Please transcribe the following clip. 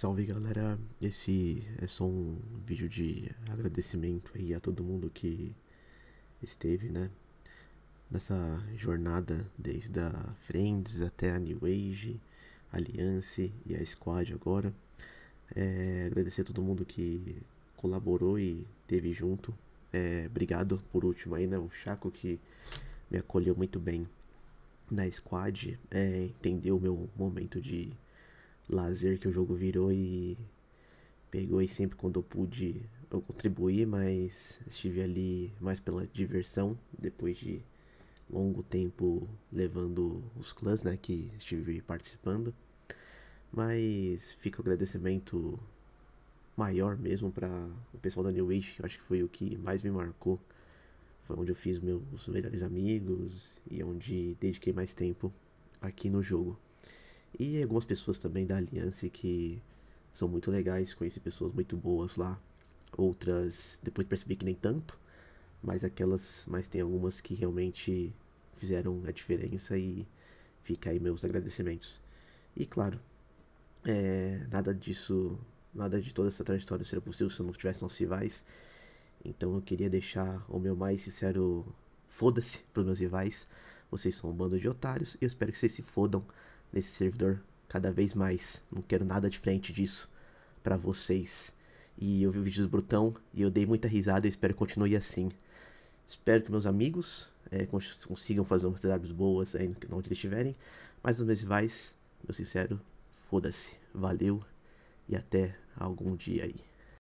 Salve galera, esse é só um vídeo de agradecimento aí a todo mundo que esteve, né? Nessa jornada, desde a Friends até a New Age, Alliance e a Squad agora. É, agradecer a todo mundo que colaborou e teve junto. É, obrigado por último aí, né? O Chaco que me acolheu muito bem na Squad, é, entendeu o meu momento de lazer que o jogo virou e pegou e sempre quando eu pude eu contribuí, mas estive ali mais pela diversão depois de longo tempo levando os clãs, né, que estive participando. Mas fica o agradecimento maior mesmo para o pessoal da New Age, que eu acho que foi o que mais me marcou. Foi onde eu fiz meus melhores amigos e onde dediquei mais tempo aqui no jogo. E algumas pessoas também da Aliança que são muito legais, conheci pessoas muito boas lá. Outras, depois percebi que nem tanto, mas aquelas, mas tem algumas que realmente fizeram a diferença e fica aí meus agradecimentos. E claro, é, nada disso, nada de toda essa trajetória seria possível se eu não tivesse nossos rivais. Então eu queria deixar o meu mais sincero foda-se pros meus rivais. Vocês são um bando de otários e eu espero que vocês se fodam nesse servidor cada vez mais. Não quero nada diferente disso para vocês. E eu vi o vídeo do Brutão e eu dei muita risada e espero que continue assim. Espero que meus amigos é, consigam fazer umas TWs boas aí onde eles estiverem. Mas nos meus rivais, meu sincero, foda-se. Valeu e até algum dia aí.